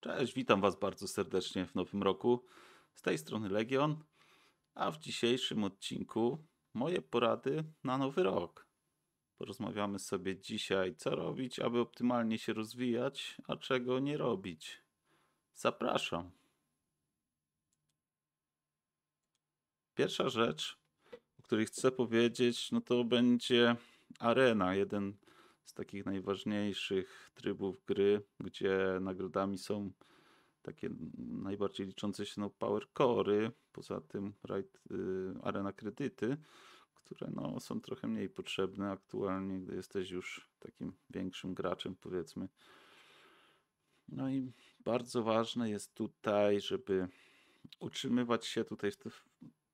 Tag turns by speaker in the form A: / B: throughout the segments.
A: Cześć, witam Was bardzo serdecznie w nowym roku. Z tej strony Legion, a w dzisiejszym odcinku moje porady na nowy rok. Porozmawiamy sobie dzisiaj, co robić, aby optymalnie się rozwijać, a czego nie robić. Zapraszam. Pierwsza rzecz, o której chcę powiedzieć, no to będzie arena, jeden z takich najważniejszych trybów gry, gdzie nagrodami są takie najbardziej liczące się no, power core'y, poza tym right, y, arena kredyty, które no, są trochę mniej potrzebne aktualnie, gdy jesteś już takim większym graczem, powiedzmy. No i bardzo ważne jest tutaj, żeby utrzymywać się tutaj w,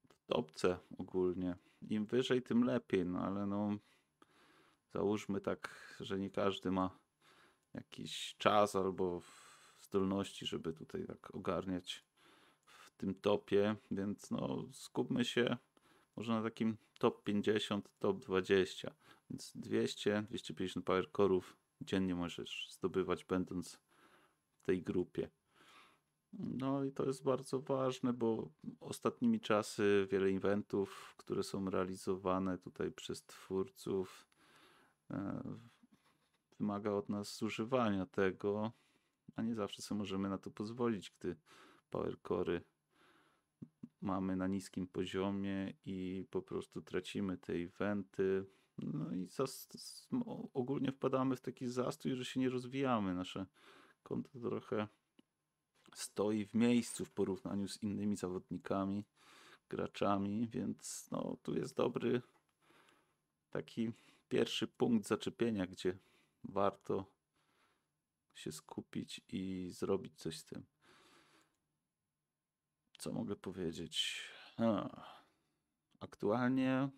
A: w topce ogólnie. Im wyżej, tym lepiej, no ale no załóżmy tak, że nie każdy ma jakiś czas albo zdolności, żeby tutaj tak ogarniać w tym topie, więc no skupmy się może na takim top 50, top 20, więc 200, 250 power core'ów dziennie możesz zdobywać będąc w tej grupie. No i to jest bardzo ważne, bo ostatnimi czasy wiele eventów, które są realizowane tutaj przez twórców, E, wymaga od nas zużywania tego, a nie zawsze sobie możemy na to pozwolić, gdy powercory mamy na niskim poziomie i po prostu tracimy te eventy. No i ogólnie wpadamy w taki zastój, że się nie rozwijamy. Nasze konto trochę stoi w miejscu w porównaniu z innymi zawodnikami, graczami, więc no, tu jest dobry taki pierwszy punkt zaczepienia, gdzie warto się skupić i zrobić coś z tym. Co mogę powiedzieć? A, aktualnie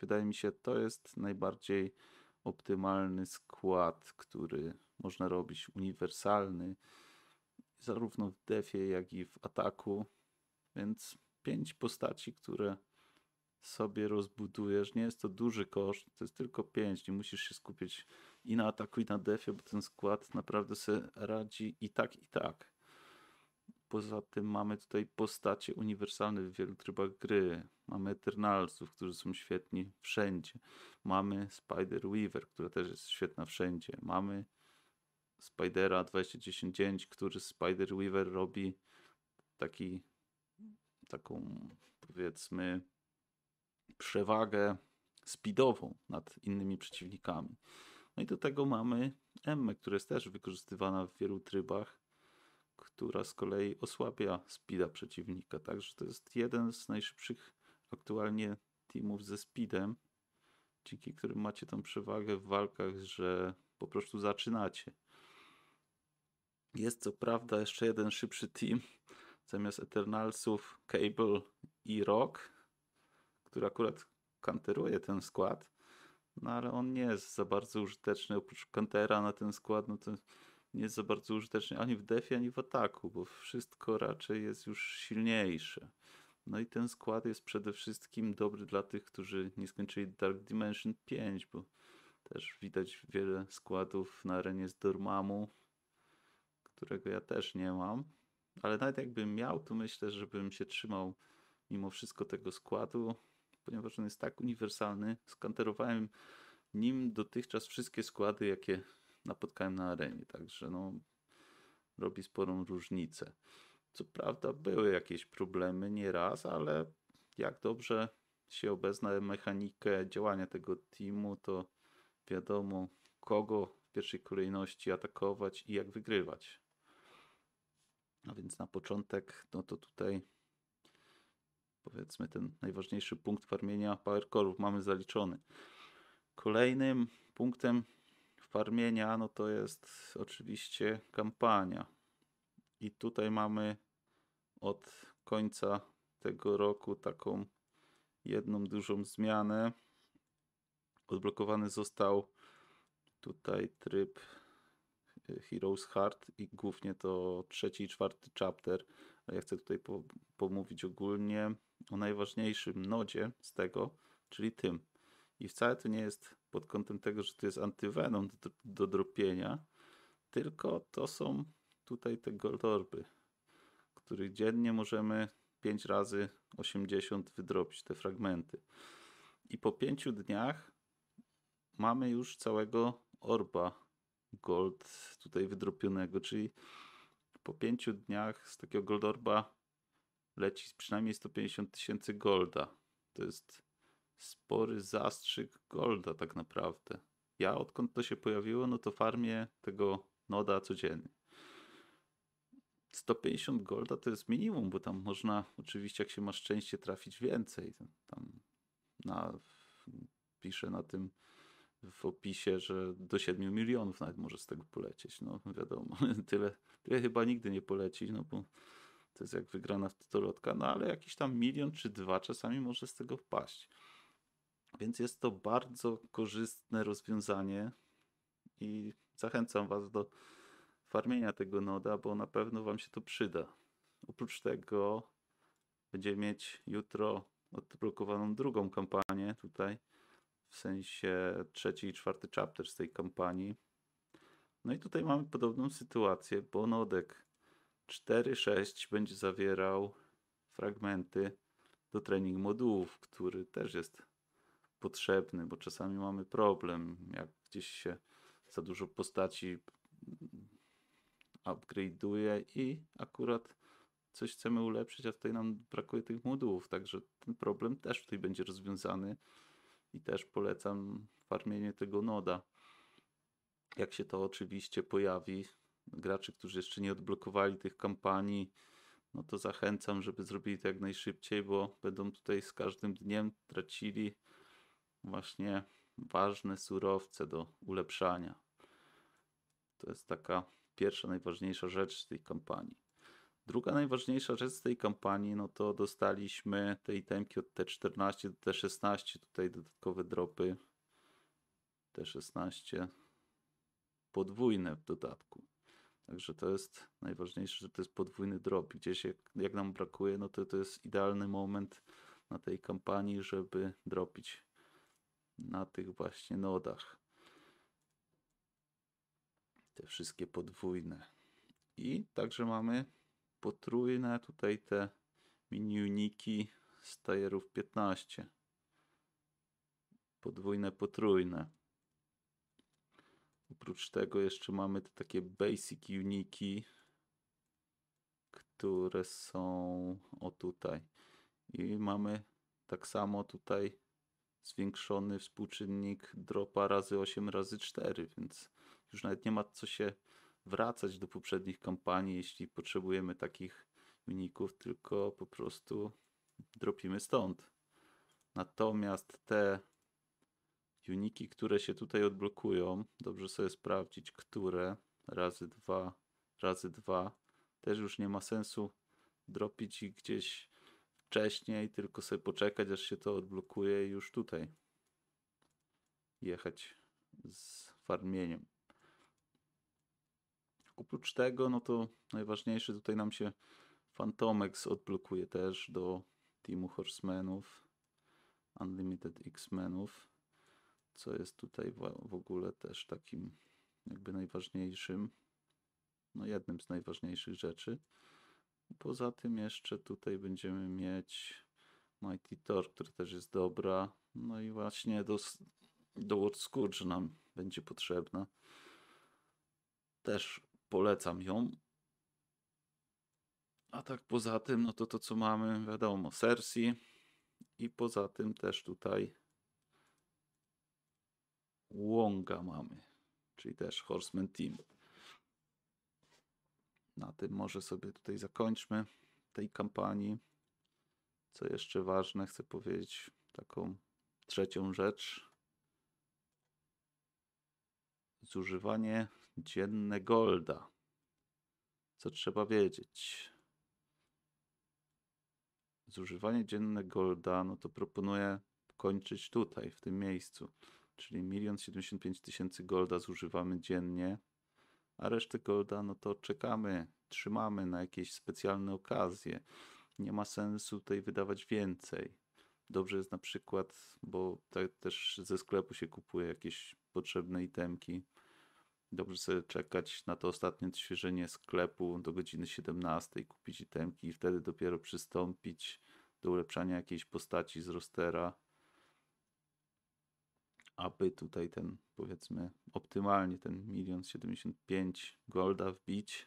A: wydaje mi się, to jest najbardziej optymalny skład, który można robić, uniwersalny, zarówno w defie, jak i w ataku. Więc pięć postaci, które sobie rozbudujesz. Nie jest to duży koszt, to jest tylko 5. Nie musisz się skupić i na ataku, i na defie, bo ten skład naprawdę sobie radzi i tak, i tak. Poza tym mamy tutaj postacie uniwersalne w wielu trybach gry. Mamy Eternalsów, którzy są świetni wszędzie. Mamy Spider Weaver, która też jest świetna wszędzie. Mamy Spidera 2010, który Spider Weaver robi taki taką powiedzmy przewagę speedową nad innymi przeciwnikami. No i do tego mamy M, która jest też wykorzystywana w wielu trybach, która z kolei osłabia speeda przeciwnika. Także to jest jeden z najszybszych aktualnie teamów ze speedem, dzięki którym macie tą przewagę w walkach, że po prostu zaczynacie. Jest co prawda jeszcze jeden szybszy team. Zamiast Eternalsów Cable i Rock który akurat kanteruje ten skład, no ale on nie jest za bardzo użyteczny. Oprócz kantera na ten skład, no to nie jest za bardzo użyteczny ani w defie, ani w ataku, bo wszystko raczej jest już silniejsze. No i ten skład jest przede wszystkim dobry dla tych, którzy nie skończyli Dark Dimension 5, bo też widać wiele składów na arenie z Dormammu, którego ja też nie mam. Ale nawet jakbym miał, to myślę, żebym się trzymał mimo wszystko tego składu, ponieważ on jest tak uniwersalny. Skanterowałem nim dotychczas wszystkie składy, jakie napotkałem na arenie, także no, robi sporą różnicę. Co prawda były jakieś problemy nieraz, ale jak dobrze się obezna mechanikę działania tego teamu, to wiadomo kogo w pierwszej kolejności atakować i jak wygrywać. A więc na początek, no to tutaj powiedzmy ten najważniejszy punkt farmienia PowerCore'ów mamy zaliczony. Kolejnym punktem farmienia no to jest oczywiście kampania. I tutaj mamy od końca tego roku taką jedną dużą zmianę. Odblokowany został tutaj tryb e, Heroes Heart i głównie to trzeci i czwarty chapter ja chcę tutaj po, pomówić ogólnie o najważniejszym nodzie z tego, czyli tym. I wcale to nie jest pod kątem tego, że to jest antyvenom do, do dropienia, tylko to są tutaj te goldorby, których dziennie możemy 5 razy 80 wydropić te fragmenty. I po 5 dniach mamy już całego orba gold tutaj wydropionego, czyli po pięciu dniach z takiego Goldorba leci przynajmniej 150 tysięcy Golda. To jest spory zastrzyk Golda tak naprawdę. Ja odkąd to się pojawiło, no to farmię tego noda codziennie. 150 golda to jest minimum, bo tam można oczywiście, jak się ma szczęście, trafić więcej. Tam na, piszę na tym w opisie, że do 7 milionów nawet może z tego polecieć. No wiadomo, tyle, tyle chyba nigdy nie poleci, no bo to jest jak wygrana w totolotka, no ale jakiś tam milion czy dwa czasami może z tego wpaść. Więc jest to bardzo korzystne rozwiązanie i zachęcam Was do farmienia tego noda, bo na pewno Wam się to przyda. Oprócz tego będziemy mieć jutro odblokowaną drugą kampanię tutaj w sensie trzeci i czwarty chapter z tej kampanii. No i tutaj mamy podobną sytuację, bo nodek 4-6 będzie zawierał fragmenty do trening modułów, który też jest potrzebny, bo czasami mamy problem, jak gdzieś się za dużo postaci upgrade'uje i akurat coś chcemy ulepszyć, a tutaj nam brakuje tych modułów, także ten problem też tutaj będzie rozwiązany i też polecam farmienie tego noda. Jak się to oczywiście pojawi, graczy, którzy jeszcze nie odblokowali tych kampanii, no to zachęcam, żeby zrobili to jak najszybciej, bo będą tutaj z każdym dniem tracili właśnie ważne surowce do ulepszania. To jest taka pierwsza, najważniejsza rzecz tej kampanii. Druga najważniejsza rzecz z tej kampanii, no to dostaliśmy te itemki od T14 do T16, tutaj dodatkowe dropy T16 podwójne w dodatku. Także to jest najważniejsze, że to jest podwójny drop. Gdzieś jak, jak nam brakuje, no to to jest idealny moment na tej kampanii, żeby dropić na tych właśnie nodach. Te wszystkie podwójne. I także mamy potrójne tutaj te mini uniki z tajerów 15 podwójne, potrójne oprócz tego jeszcze mamy te takie basic uniki które są o tutaj i mamy tak samo tutaj zwiększony współczynnik dropa razy 8 razy 4 więc już nawet nie ma co się wracać do poprzednich kampanii, jeśli potrzebujemy takich wyników, tylko po prostu dropimy stąd. Natomiast te uniki, które się tutaj odblokują, dobrze sobie sprawdzić, które razy dwa, razy dwa, też już nie ma sensu dropić ich gdzieś wcześniej, tylko sobie poczekać, aż się to odblokuje i już tutaj jechać z farmieniem. Oprócz tego, no to najważniejszy tutaj nam się Phantomex odblokuje też do teamu Horsemenów, Unlimited X-Menów, co jest tutaj w ogóle też takim jakby najważniejszym, no jednym z najważniejszych rzeczy. Poza tym jeszcze tutaj będziemy mieć Mighty Thor, który też jest dobra. No i właśnie do, do World Scourge nam będzie potrzebna. Też polecam ją. A tak poza tym, no to to co mamy, wiadomo, Cersei i poza tym też tutaj Łąga mamy, czyli też Horseman Team. Na tym może sobie tutaj zakończmy tej kampanii. Co jeszcze ważne, chcę powiedzieć taką trzecią rzecz. Zużywanie Dzienne Golda. Co trzeba wiedzieć? Zużywanie dzienne Golda, no to proponuję kończyć tutaj, w tym miejscu. Czyli 1 75 tysięcy Golda zużywamy dziennie, a resztę Golda, no to czekamy, trzymamy na jakieś specjalne okazje. Nie ma sensu tutaj wydawać więcej. Dobrze jest na przykład, bo tak też ze sklepu się kupuje jakieś potrzebne itemki Dobrze sobie czekać na to ostatnie odświeżenie sklepu do godziny 17, kupić itemki i wtedy dopiero przystąpić do ulepszania jakiejś postaci z rostera, aby tutaj ten, powiedzmy, optymalnie ten 1 75 golda wbić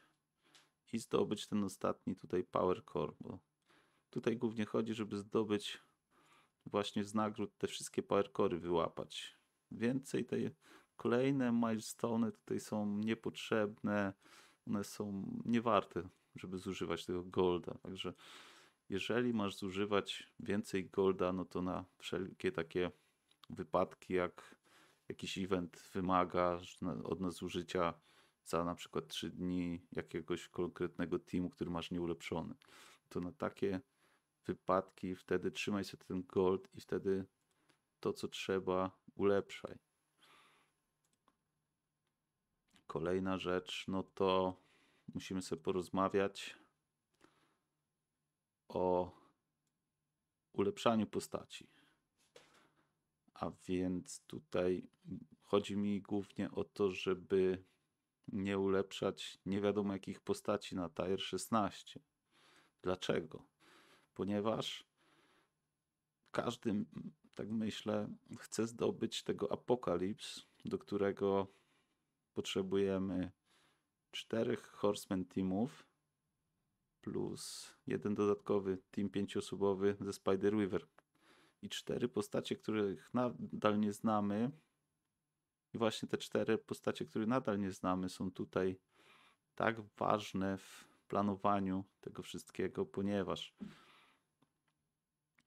A: i zdobyć ten ostatni tutaj power core, bo tutaj głównie chodzi, żeby zdobyć właśnie z nagród te wszystkie power core'y wyłapać. Więcej tej Kolejne milestone tutaj są niepotrzebne, one są niewarte, żeby zużywać tego golda. Także jeżeli masz zużywać więcej golda, no to na wszelkie takie wypadki, jak jakiś event wymaga od nas zużycia za na przykład 3 dni jakiegoś konkretnego teamu, który masz nieulepszony, to na takie wypadki wtedy trzymaj się ten gold i wtedy to, co trzeba, ulepszaj. Kolejna rzecz, no to musimy sobie porozmawiać o ulepszaniu postaci. A więc tutaj chodzi mi głównie o to, żeby nie ulepszać nie wiadomo jakich postaci na Tier 16. Dlaczego? Ponieważ każdy, tak myślę, chce zdobyć tego apokalips, do którego potrzebujemy czterech Horsemen teamów plus jeden dodatkowy team pięcioosobowy ze Spider Weaver i cztery postacie, których nadal nie znamy. I właśnie te cztery postacie, których nadal nie znamy, są tutaj tak ważne w planowaniu tego wszystkiego, ponieważ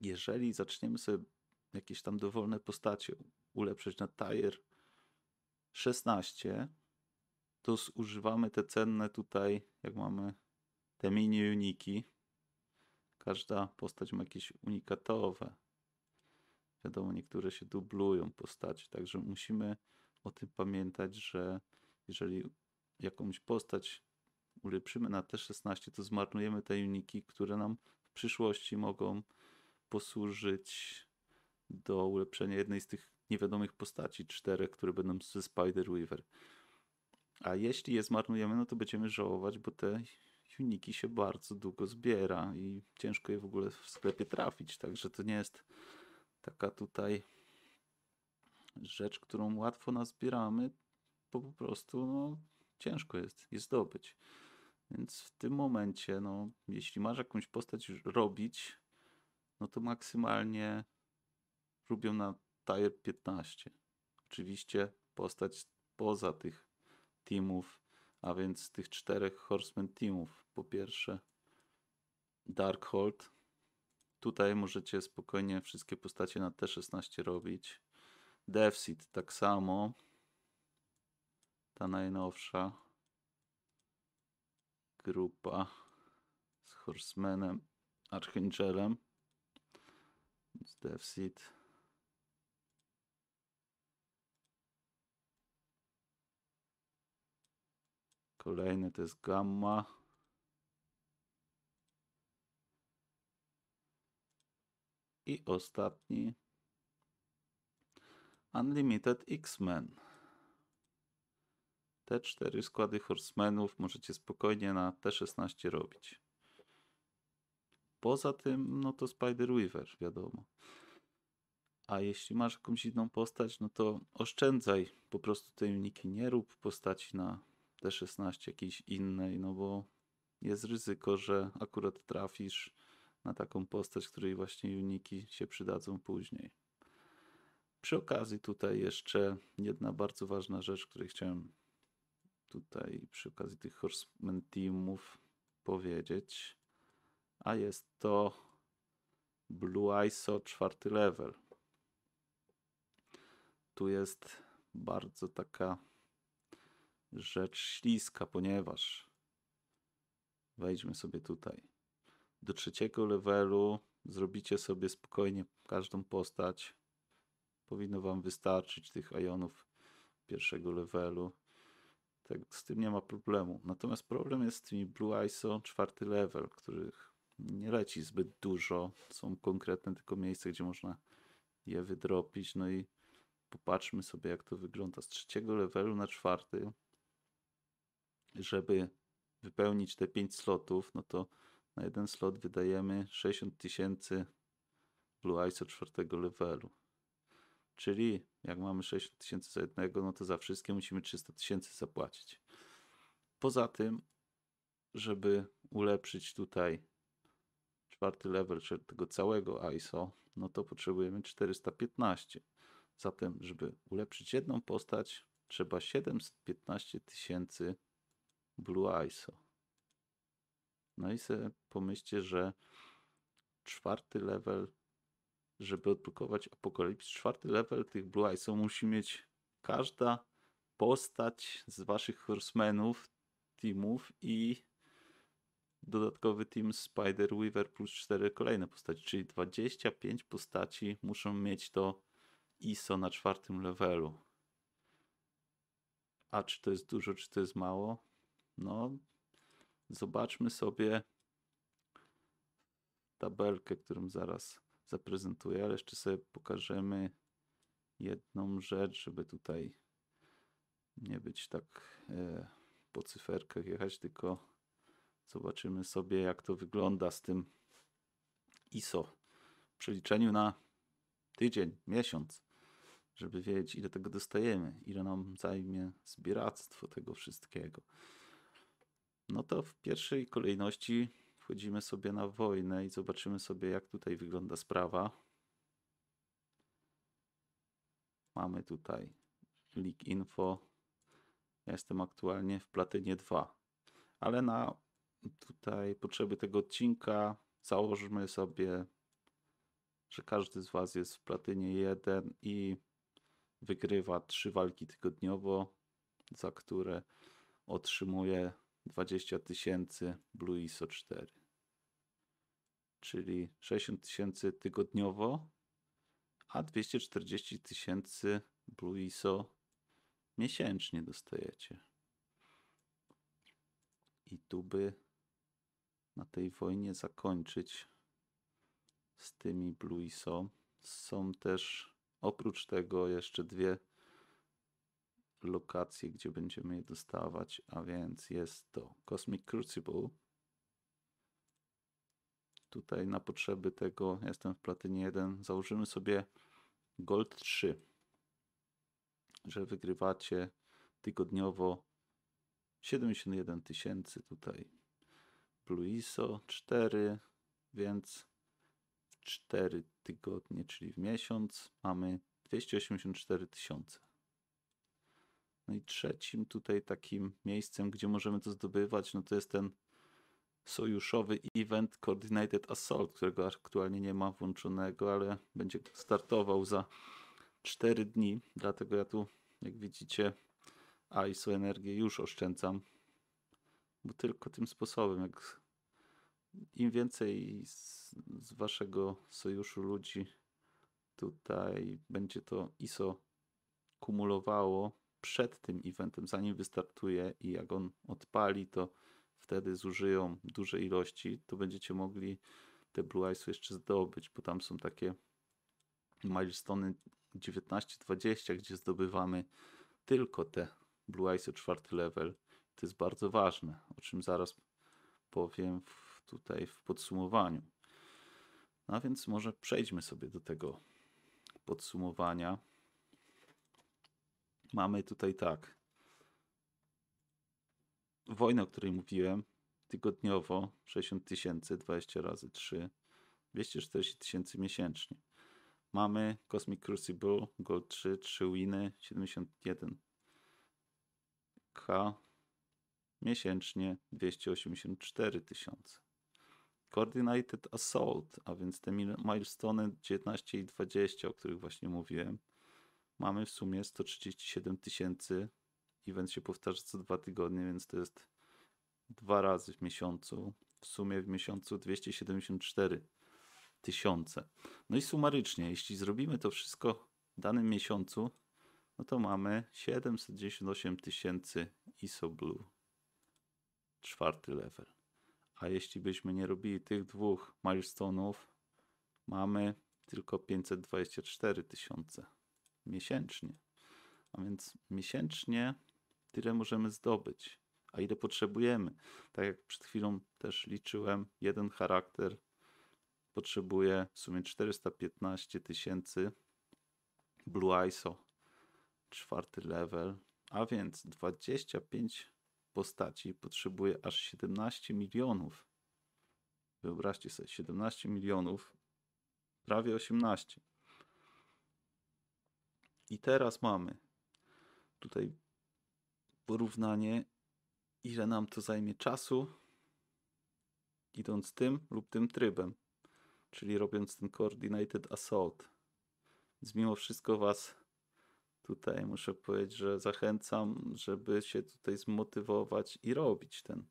A: jeżeli zaczniemy sobie jakieś tam dowolne postacie ulepszyć na tier 16, to zużywamy te cenne tutaj, jak mamy te mini uniki. Każda postać ma jakieś unikatowe. Wiadomo, niektóre się dublują postaci, także musimy o tym pamiętać, że jeżeli jakąś postać ulepszymy na te 16, to zmarnujemy te uniki, które nam w przyszłości mogą posłużyć do ulepszenia jednej z tych niewiadomych postaci, czterech, które będą ze Spider-Weaver. A jeśli je zmarnujemy, no to będziemy żałować, bo te uniki się bardzo długo zbiera i ciężko je w ogóle w sklepie trafić, także to nie jest taka tutaj rzecz, którą łatwo nazbieramy, bo po prostu no, ciężko jest je zdobyć. Więc w tym momencie, no, jeśli masz jakąś postać robić, no to maksymalnie robią na Tire 15. Oczywiście postać poza tych teamów, a więc tych czterech Horsemen teamów. Po pierwsze Darkhold. Tutaj możecie spokojnie wszystkie postacie na T16 robić. Devseed tak samo. Ta najnowsza grupa z Horsemanem, Archangelem, z Devseed. Kolejny to jest gamma. I ostatni Unlimited X-Men. Te cztery składy Horsemenów możecie spokojnie na T16 robić. Poza tym, no to Spider Weaver, wiadomo. A jeśli masz jakąś inną postać, no to oszczędzaj. Po prostu tej uniki nie rób postaci na T16 jakiejś innej, no bo jest ryzyko, że akurat trafisz na taką postać, której właśnie uniki się przydadzą później. Przy okazji tutaj jeszcze jedna bardzo ważna rzecz, której chciałem tutaj przy okazji tych Horseman Teamów powiedzieć, a jest to Blue ISO czwarty level. Tu jest bardzo taka rzecz śliska, ponieważ wejdźmy sobie tutaj. Do trzeciego levelu zrobicie sobie spokojnie każdą postać. Powinno wam wystarczyć tych ajonów pierwszego levelu. Tak, z tym nie ma problemu. Natomiast problem jest z tymi Blue ISO czwarty level, których nie leci zbyt dużo. Są konkretne tylko miejsca, gdzie można je wydropić. No i popatrzmy sobie, jak to wygląda z trzeciego levelu na czwarty żeby wypełnić te 5 slotów, no to na jeden slot wydajemy 60 tysięcy Blue Eyes od czwartego levelu. Czyli jak mamy 60 tysięcy za jednego, no to za wszystkie musimy 300 tysięcy zapłacić. Poza tym, żeby ulepszyć tutaj czwarty level, czyli tego całego ISO, no to potrzebujemy 415. Zatem, żeby ulepszyć jedną postać, trzeba 715 tysięcy Blue ISO. No i sobie pomyślcie, że czwarty level, żeby odblokować Apokalips, czwarty level tych Blue ISO musi mieć każda postać z waszych horsemenów, teamów i dodatkowy team Spider Weaver plus 4 kolejne postaci, czyli 25 postaci muszą mieć to ISO na czwartym levelu. A czy to jest dużo, czy to jest mało? No, zobaczmy sobie tabelkę, którą zaraz zaprezentuję, ale jeszcze sobie pokażemy jedną rzecz, żeby tutaj nie być tak e, po cyferkach jechać, tylko zobaczymy sobie, jak to wygląda z tym ISO w przeliczeniu na tydzień, miesiąc, żeby wiedzieć, ile tego dostajemy, ile nam zajmie zbieractwo tego wszystkiego. No to w pierwszej kolejności wchodzimy sobie na wojnę i zobaczymy sobie, jak tutaj wygląda sprawa. Mamy tutaj link info. Ja jestem aktualnie w platynie 2, ale na tutaj potrzeby tego odcinka założmy sobie, że każdy z Was jest w platynie 1 i wygrywa 3 walki tygodniowo, za które otrzymuje 20 tysięcy Blue ISO 4. Czyli 60 tysięcy tygodniowo, a 240 tysięcy Blue ISO miesięcznie dostajecie. I tu by na tej wojnie zakończyć z tymi Blue ISO. Są też oprócz tego jeszcze dwie lokacje, gdzie będziemy je dostawać, a więc jest to Cosmic Crucible. Tutaj na potrzeby tego jestem w platynie 1. Założymy sobie Gold 3, że wygrywacie tygodniowo 71 tysięcy tutaj. ISO 4, więc 4 tygodnie, czyli w miesiąc mamy 284 tysiące. No i trzecim tutaj takim miejscem, gdzie możemy to zdobywać, no to jest ten sojuszowy event Coordinated Assault, którego aktualnie nie ma włączonego, ale będzie startował za 4 dni. Dlatego ja tu, jak widzicie, ISO energię już oszczędzam, bo tylko tym sposobem, jak im więcej z, z waszego sojuszu ludzi tutaj będzie to ISO kumulowało, przed tym eventem, zanim wystartuje i jak on odpali, to wtedy zużyją duże ilości, to będziecie mogli te Blue Eyes jeszcze zdobyć, bo tam są takie milestone 19-20, gdzie zdobywamy tylko te Blue Eyes o czwarty level. To jest bardzo ważne, o czym zaraz powiem w, tutaj w podsumowaniu. No a więc może przejdźmy sobie do tego podsumowania mamy tutaj tak. Wojna, o której mówiłem, tygodniowo 60 tysięcy, 20 razy 3, 240 tysięcy miesięcznie. Mamy Cosmic Crucible, Gold 3, 3 winy, 71 k miesięcznie 284 tysiące. Coordinated Assault, a więc te milestone 19 i 20, o których właśnie mówiłem, mamy w sumie 137 tysięcy. Event się powtarza co dwa tygodnie, więc to jest dwa razy w miesiącu. W sumie w miesiącu 274 tysiące. No i sumarycznie, jeśli zrobimy to wszystko w danym miesiącu, no to mamy 798 tysięcy ISO Blue. Czwarty level. A jeśli byśmy nie robili tych dwóch milestone'ów, mamy tylko 524 tysiące miesięcznie. A więc miesięcznie tyle możemy zdobyć, a ile potrzebujemy. Tak jak przed chwilą też liczyłem, jeden charakter potrzebuje w sumie 415 tysięcy Blue ISO, czwarty level, a więc 25 postaci potrzebuje aż 17 milionów. Wyobraźcie sobie, 17 milionów, prawie 18. I teraz mamy tutaj porównanie, ile nam to zajmie czasu, idąc tym lub tym trybem, czyli robiąc ten Coordinated Assault. Więc mimo wszystko Was tutaj muszę powiedzieć, że zachęcam, żeby się tutaj zmotywować i robić ten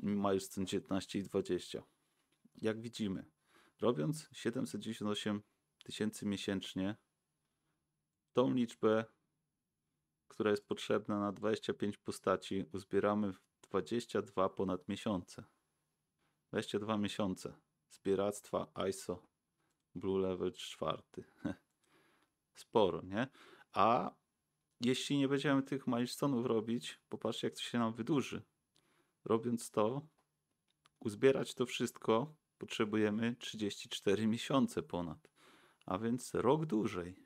A: mając ten 19 i 20. Jak widzimy, robiąc 798 tysięcy miesięcznie, tą liczbę, która jest potrzebna na 25 postaci, uzbieramy w 22 ponad miesiące. 22 miesiące zbieractwa ISO Blue Level 4. Sporo, nie? A jeśli nie będziemy tych milestone'ów robić, popatrzcie jak to się nam wydłuży. Robiąc to, uzbierać to wszystko potrzebujemy 34 miesiące ponad, a więc rok dłużej.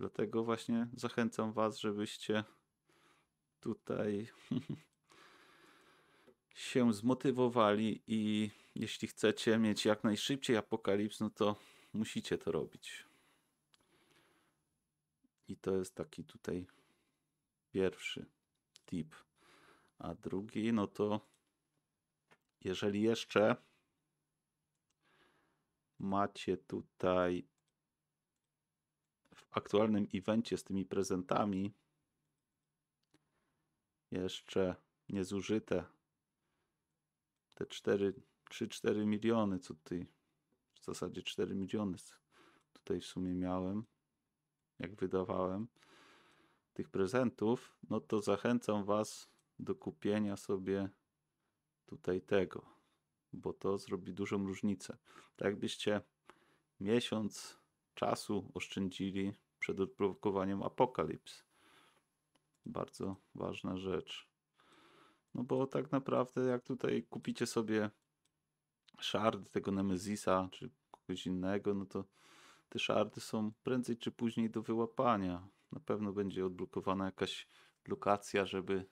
A: Dlatego właśnie zachęcam Was, żebyście tutaj się zmotywowali i jeśli chcecie mieć jak najszybciej apokalips, no to musicie to robić. I to jest taki tutaj pierwszy tip. A drugi, no to jeżeli jeszcze macie tutaj aktualnym evencie z tymi prezentami jeszcze niezużyte te 4, 3-4 miliony, co tutaj w zasadzie 4 miliony tutaj w sumie miałem, jak wydawałem tych prezentów, no to zachęcam Was do kupienia sobie tutaj tego, bo to zrobi dużą różnicę. Tak jakbyście miesiąc czasu oszczędzili przed odblokowaniem Apokalips. Bardzo ważna rzecz. No bo tak naprawdę, jak tutaj kupicie sobie szard tego Nemezisa czy kogoś innego, no to te szardy są prędzej czy później do wyłapania. Na pewno będzie odblokowana jakaś lokacja, żeby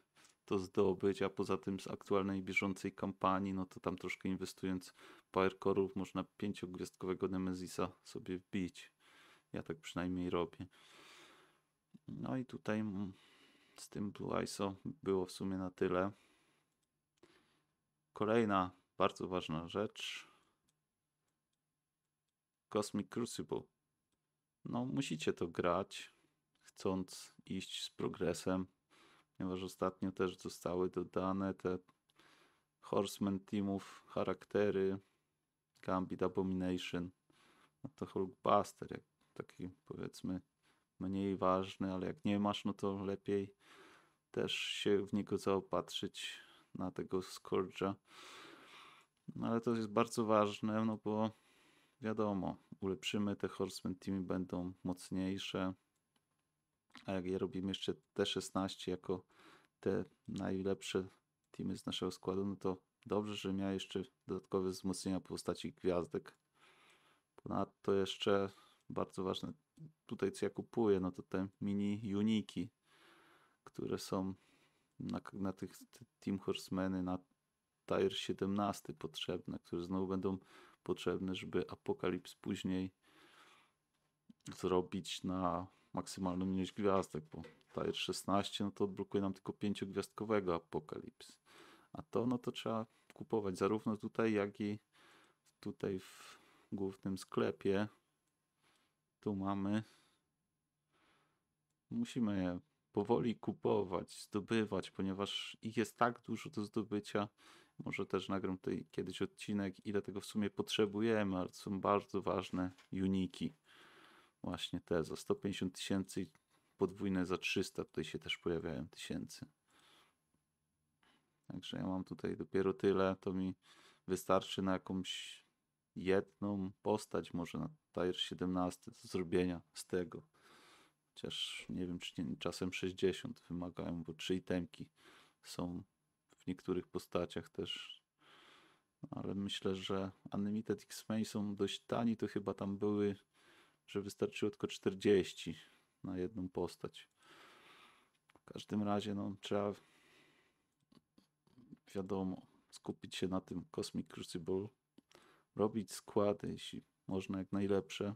A: to zdobyć, a poza tym z aktualnej bieżącej kampanii, no to tam troszkę inwestując powerkorów można pięciogwiazdkowego Nemezisa sobie wbić. Ja tak przynajmniej robię. No i tutaj z tym Blue ISO było w sumie na tyle. Kolejna bardzo ważna rzecz. Cosmic Crucible. No, musicie to grać, chcąc iść z progresem, ponieważ ostatnio też zostały dodane te Horseman teamów, charaktery, Gambit Abomination, no to Hulkbuster, jak taki powiedzmy mniej ważny, ale jak nie masz, no to lepiej też się w niego zaopatrzyć na tego Scourge'a. No ale to jest bardzo ważne, no bo wiadomo, ulepszymy te Horsemen Teamy, będą mocniejsze. A jak je robimy jeszcze T16 jako te najlepsze teamy z naszego składu, no to dobrze, że miał jeszcze dodatkowe wzmocnienia w postaci gwiazdek. Ponadto jeszcze bardzo ważne tutaj, co ja kupuję, no to te mini uniki, które są na, na tych Team Horsemeny, na Tire 17 potrzebne, które znowu będą potrzebne, żeby Apokalips później zrobić na maksymalną ilość gwiazdek, bo Tire 16 no to odblokuje nam tylko 5-gwiazdkowego Apokalips. A to no to trzeba kupować zarówno tutaj, jak i tutaj w głównym sklepie tu mamy. Musimy je powoli kupować, zdobywać, ponieważ ich jest tak dużo do zdobycia. Może też nagram tutaj kiedyś odcinek, ile tego w sumie potrzebujemy, ale to są bardzo ważne uniki. Właśnie te za 150 tysięcy, podwójne za 300, tutaj się też pojawiają tysięcy. Także ja mam tutaj dopiero tyle, to mi wystarczy na jakąś jedną postać może na Tier 17 do zrobienia z tego. Chociaż nie wiem, czy nie, czasem 60 wymagają, bo trzy itemki są w niektórych postaciach też. No, ale myślę, że Unlimited X-Men są dość tani, to chyba tam były, że wystarczyło tylko 40 na jedną postać. W każdym razie no, trzeba wiadomo skupić się na tym Cosmic Crucible, robić składy, jeśli można, jak najlepsze.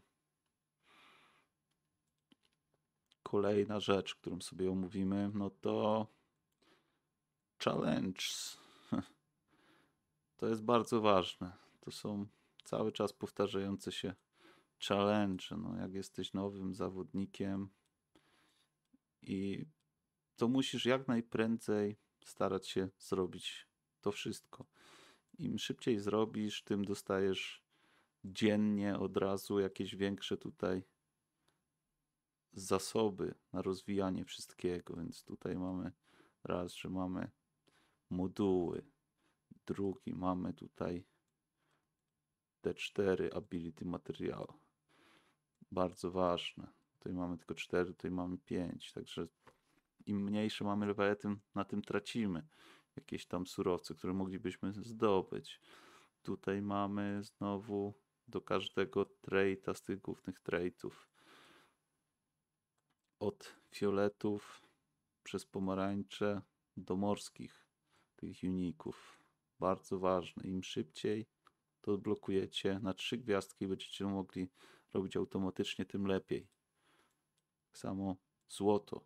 A: Kolejna rzecz, którą sobie omówimy, no to challenge. To jest bardzo ważne. To są cały czas powtarzające się challenge. No, jak jesteś nowym zawodnikiem i to musisz jak najprędzej starać się zrobić to wszystko. Im szybciej zrobisz, tym dostajesz dziennie od razu jakieś większe tutaj zasoby na rozwijanie wszystkiego. Więc tutaj mamy raz, że mamy moduły, drugi mamy tutaj te cztery ability materiał. Bardzo ważne. Tutaj mamy tylko cztery, tutaj mamy pięć. także im mniejsze mamy lewele, tym na tym tracimy jakieś tam surowce, które moglibyśmy zdobyć. Tutaj mamy znowu do każdego trade'a z tych głównych trade'ów. Od fioletów przez pomarańcze do morskich tych uników. Bardzo ważne. Im szybciej to blokujecie na trzy gwiazdki będziecie mogli robić automatycznie, tym lepiej. Tak samo złoto.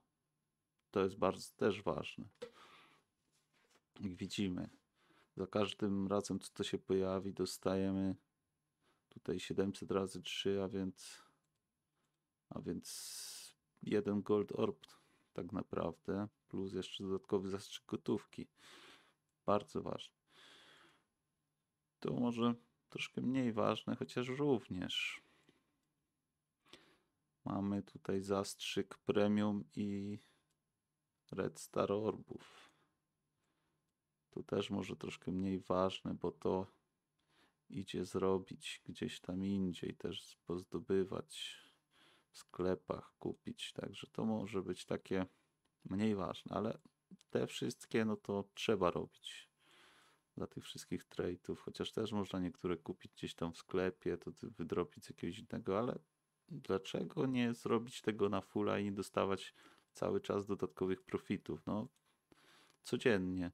A: To jest bardzo też ważne. Jak widzimy, za każdym razem, co to się pojawi, dostajemy tutaj 700 razy 3, a więc, a więc jeden gold orb tak naprawdę, plus jeszcze dodatkowy zastrzyk gotówki. Bardzo ważne. To może troszkę mniej ważne, chociaż również. Mamy tutaj zastrzyk premium i red star orbów to też może troszkę mniej ważne, bo to idzie zrobić gdzieś tam indziej, też pozdobywać w sklepach, kupić. Także to może być takie mniej ważne, ale te wszystkie no to trzeba robić dla tych wszystkich trade'ów, chociaż też można niektóre kupić gdzieś tam w sklepie, to wydropić z jakiegoś innego, ale dlaczego nie zrobić tego na fulla i nie dostawać cały czas dodatkowych profitów, no codziennie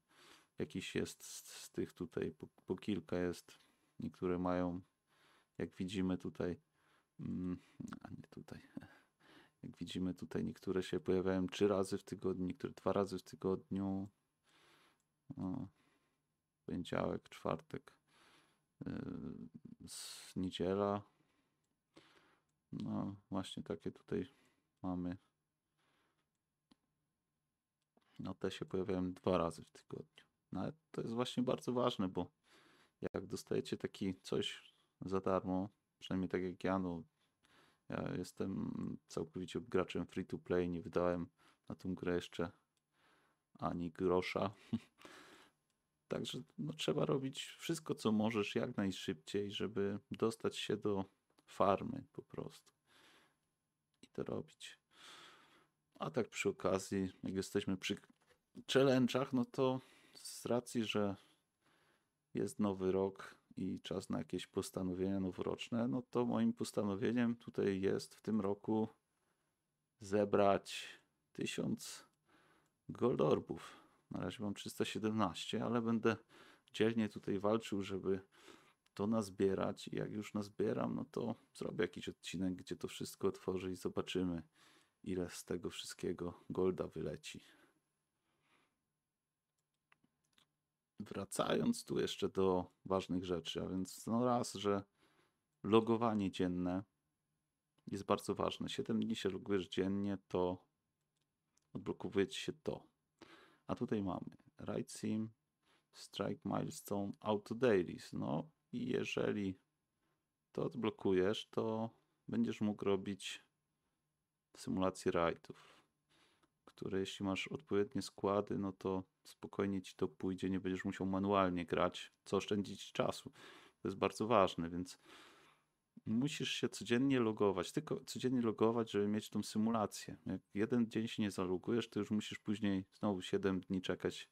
A: jakiś jest z, z tych tutaj, po, po, kilka jest. Niektóre mają, jak widzimy tutaj, mm, a nie tutaj. Jak widzimy tutaj, niektóre się pojawiają trzy razy w tygodniu, niektóre dwa razy w tygodniu. O, no, poniedziałek, czwartek, yy, z niedziela. No, właśnie takie tutaj mamy. No, te się pojawiają dwa razy w tygodniu. No ale to jest właśnie bardzo ważne, bo jak dostajecie taki coś za darmo, przynajmniej tak jak ja, no ja jestem całkowicie graczem free to play, nie wydałem na tą grę jeszcze ani grosza. Także no, trzeba robić wszystko, co możesz, jak najszybciej, żeby dostać się do farmy po prostu. I to robić. A tak przy okazji, jak jesteśmy przy challenge'ach, no to z racji, że jest nowy rok i czas na jakieś postanowienia noworoczne, no to moim postanowieniem tutaj jest w tym roku zebrać 1000 goldorbów. Na razie mam 317, ale będę dzielnie tutaj walczył, żeby to nazbierać i jak już nazbieram, no to zrobię jakiś odcinek, gdzie to wszystko otworzy i zobaczymy, ile z tego wszystkiego golda wyleci. wracając tu jeszcze do ważnych rzeczy, a więc no raz, że logowanie dzienne jest bardzo ważne. 7 dni się logujesz dziennie, to odblokowuje ci się to. A tutaj mamy Ride Sim, Strike Milestone, Auto Dailies. No i jeżeli to odblokujesz, to będziesz mógł robić symulację rajdów, które jeśli masz odpowiednie składy, no to spokojnie ci to pójdzie, nie będziesz musiał manualnie grać, co oszczędzi ci czasu. To jest bardzo ważne, więc musisz się codziennie logować, tylko codziennie logować, żeby mieć tą symulację. Jak jeden dzień się nie zalogujesz, to już musisz później znowu 7 dni czekać,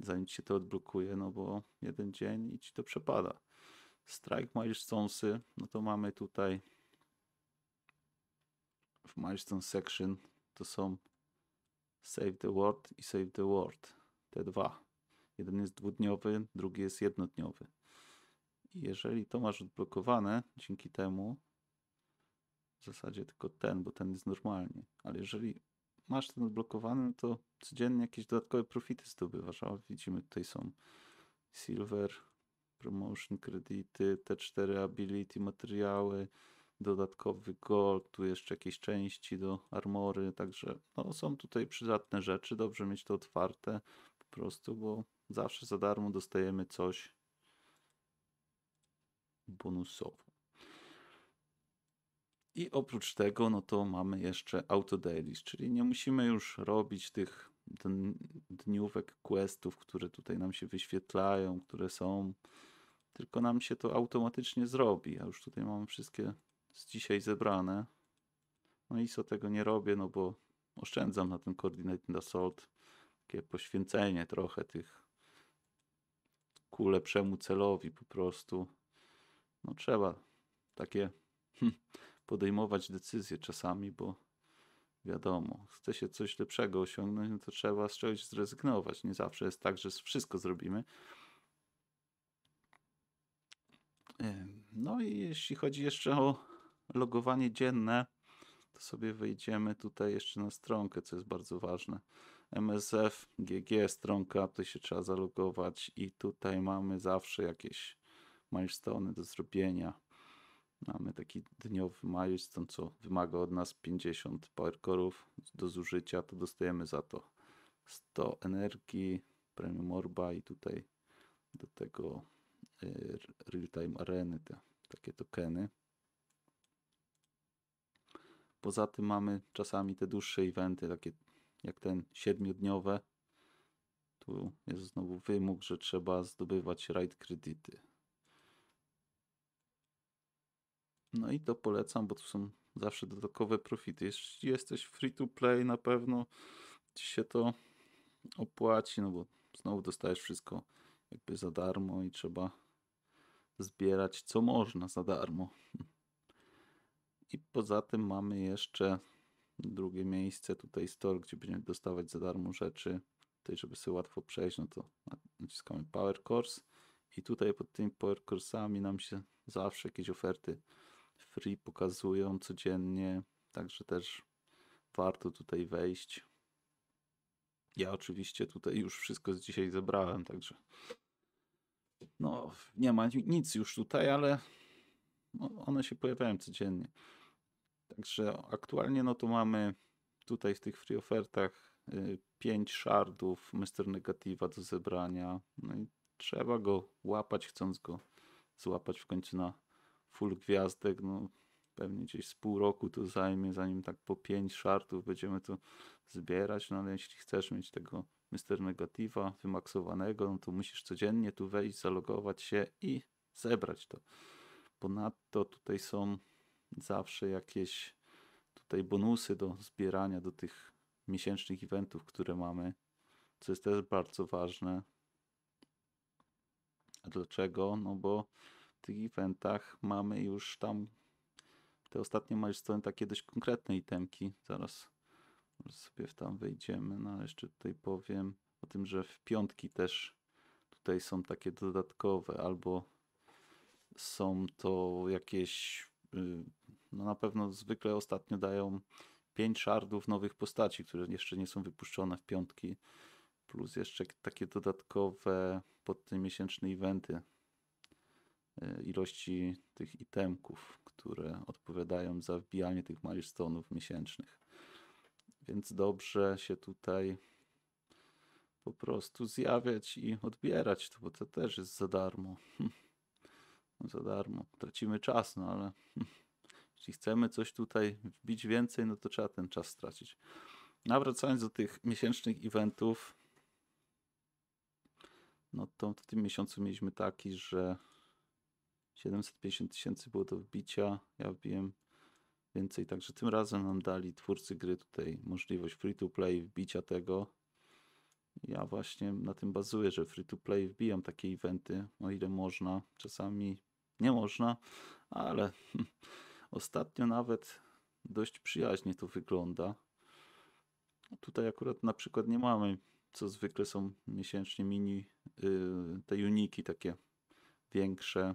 A: zanim ci się to odblokuje, no bo jeden dzień i ci to przepada. Strike Milestonesy, no to mamy tutaj w Milestone Section to są Save the World i Save the World te dwa. Jeden jest dwudniowy, drugi jest jednodniowy. I jeżeli to masz odblokowane dzięki temu, w zasadzie tylko ten, bo ten jest normalnie, ale jeżeli masz ten odblokowany, to codziennie jakieś dodatkowe profity zdobywasz. A widzimy tutaj są silver, promotion kredyty, te cztery ability materiały, dodatkowy gold, tu jeszcze jakieś części do armory, także no, są tutaj przydatne rzeczy, dobrze mieć to otwarte, po prostu, bo zawsze za darmo dostajemy coś bonusowo. I oprócz tego, no to mamy jeszcze auto dailies, czyli nie musimy już robić tych dniówek questów, które tutaj nam się wyświetlają, które są, tylko nam się to automatycznie zrobi. Ja już tutaj mam wszystkie z dzisiaj zebrane. No i co tego nie robię, no bo oszczędzam na ten Coordinated Assault takie poświęcenie trochę tych ku lepszemu celowi po prostu. No trzeba takie hmm, podejmować decyzje czasami, bo wiadomo, chce się coś lepszego osiągnąć, no to trzeba z czegoś zrezygnować. Nie zawsze jest tak, że wszystko zrobimy. No i jeśli chodzi jeszcze o logowanie dzienne, to sobie wejdziemy tutaj jeszcze na stronkę, co jest bardzo ważne. MSF, GG, stronka, to się trzeba zalogować i tutaj mamy zawsze jakieś milestone do zrobienia. Mamy taki dniowy milestone, co wymaga od nas 50 parkorów do zużycia, to dostajemy za to 100 energii, premium orba i tutaj do tego e, real-time areny, te takie tokeny. Poza tym mamy czasami te dłuższe eventy, takie jak ten siedmiodniowe. Tu jest znowu wymóg, że trzeba zdobywać ride kredyty. No i to polecam, bo tu są zawsze dodatkowe profity. Jeśli jesteś free to play, na pewno ci się to opłaci, no bo znowu dostajesz wszystko jakby za darmo i trzeba zbierać co można za darmo. I poza tym mamy jeszcze drugie miejsce, tutaj store, gdzie będziemy dostawać za darmo rzeczy, tutaj żeby sobie łatwo przejść, no to naciskamy Power Course i tutaj pod tymi Power Coursami nam się zawsze jakieś oferty free pokazują codziennie, także też warto tutaj wejść. Ja oczywiście tutaj już wszystko z dzisiaj zebrałem, także no nie ma nic już tutaj, ale no, one się pojawiają codziennie. Także aktualnie no to mamy tutaj w tych free ofertach 5 y, shardów Mr. Negativa do zebrania. No i trzeba go łapać, chcąc go złapać w końcu na full gwiazdek. No, pewnie gdzieś z pół roku to zajmie, zanim tak po 5 shardów będziemy to zbierać. No ale jeśli chcesz mieć tego Mr. Negativa wymaksowanego, no to musisz codziennie tu wejść, zalogować się i zebrać to. Ponadto tutaj są zawsze jakieś tutaj bonusy do zbierania do tych miesięcznych eventów, które mamy, co jest też bardzo ważne. A dlaczego? No bo w tych eventach mamy już tam te ostatnie milestone takie dość konkretne itemki. Zaraz sobie w tam wejdziemy. No ale jeszcze tutaj powiem o tym, że w piątki też tutaj są takie dodatkowe albo są to jakieś y, no na pewno zwykle ostatnio dają 5 szardów nowych postaci, które jeszcze nie są wypuszczone w piątki, plus jeszcze takie dodatkowe pod tym miesięczne eventy e, ilości tych itemków, które odpowiadają za wbijanie tych milestone'ów miesięcznych. Więc dobrze się tutaj po prostu zjawiać i odbierać to, bo to też jest za darmo. za darmo. Tracimy czas, no ale Jeśli chcemy coś tutaj wbić więcej, no to trzeba ten czas stracić. A wracając do tych miesięcznych eventów, no to w tym miesiącu mieliśmy taki, że 750 tysięcy było do wbicia. Ja wbiłem więcej, także tym razem nam dali twórcy gry tutaj możliwość free to play, wbicia tego. Ja właśnie na tym bazuję, że free to play wbijam takie eventy, o ile można. Czasami nie można, ale Ostatnio nawet dość przyjaźnie to wygląda. No tutaj akurat na przykład nie mamy, co zwykle są miesięcznie mini, y, te uniki takie większe,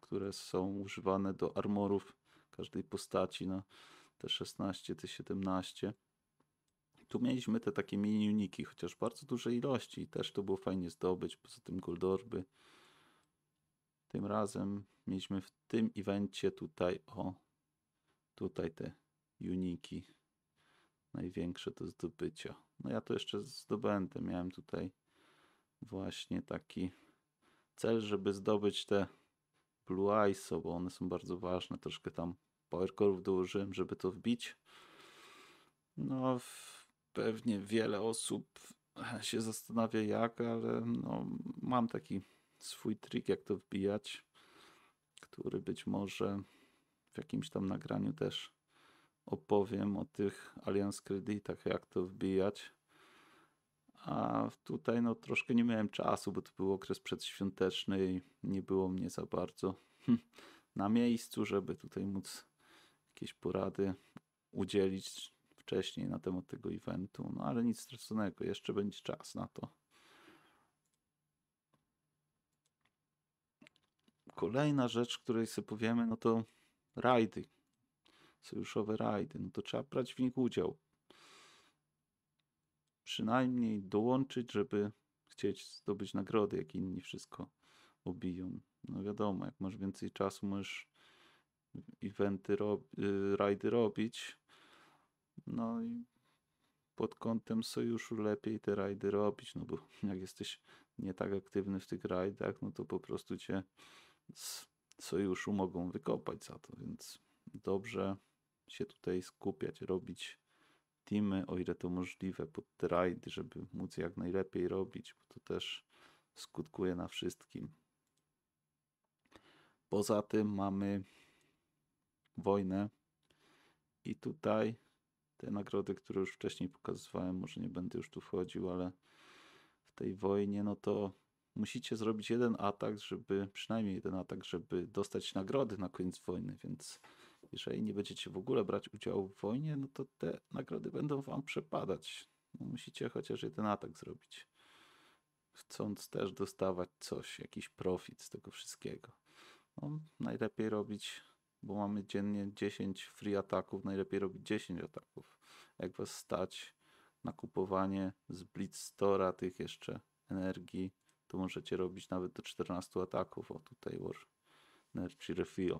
A: które są używane do armorów każdej postaci na no, te 16, te 17. Tu mieliśmy te takie mini uniki, chociaż bardzo duże ilości i też to było fajnie zdobyć, poza tym goldorby. Tym razem mieliśmy w tym evencie tutaj o tutaj te uniki największe do zdobycia. No ja to jeszcze zdobędę. Miałem tutaj właśnie taki cel, żeby zdobyć te Blue Eyes, bo one są bardzo ważne. Troszkę tam powercore'ów dołożyłem, żeby to wbić. No pewnie wiele osób się zastanawia jak, ale no, mam taki swój trik jak to wbijać który być może w jakimś tam nagraniu też opowiem o tych Allianz kredytach, jak to wbijać. A tutaj no troszkę nie miałem czasu, bo to był okres przedświąteczny i nie było mnie za bardzo na miejscu, żeby tutaj móc jakieś porady udzielić wcześniej na temat tego eventu. No ale nic straconego, jeszcze będzie czas na to. kolejna rzecz, której sobie powiemy, no to rajdy. Sojuszowe rajdy. No to trzeba brać w nich udział. Przynajmniej dołączyć, żeby chcieć zdobyć nagrody, jak inni wszystko obiją. No wiadomo, jak masz więcej czasu, możesz eventy, rob y, rajdy robić. No i pod kątem sojuszu lepiej te rajdy robić, no bo jak jesteś nie tak aktywny w tych rajdach, no to po prostu cię z sojuszu mogą wykopać za to, więc dobrze się tutaj skupiać, robić teamy, o ile to możliwe, pod te rajdy, żeby móc jak najlepiej robić, bo to też skutkuje na wszystkim. Poza tym mamy wojnę i tutaj te nagrody, które już wcześniej pokazywałem, może nie będę już tu wchodził, ale w tej wojnie, no to musicie zrobić jeden atak, żeby przynajmniej jeden atak, żeby dostać nagrody na koniec wojny, więc jeżeli nie będziecie w ogóle brać udziału w wojnie, no to te nagrody będą wam przepadać. No, musicie chociaż jeden atak zrobić. Chcąc też dostawać coś, jakiś profit z tego wszystkiego. No, najlepiej robić, bo mamy dziennie 10 free ataków, najlepiej robić 10 ataków. Jak was stać na kupowanie z Blitzstora tych jeszcze energii, tu możecie robić nawet do 14 ataków. O tutaj War Nerchi Refill.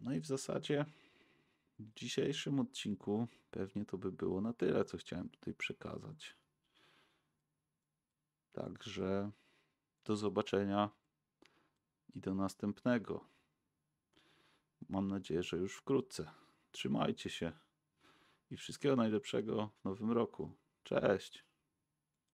A: No i w zasadzie w dzisiejszym odcinku pewnie to by było na tyle, co chciałem tutaj przekazać. Także do zobaczenia i do następnego. Mam nadzieję, że już wkrótce. Trzymajcie się i wszystkiego najlepszego w nowym roku. Cześć!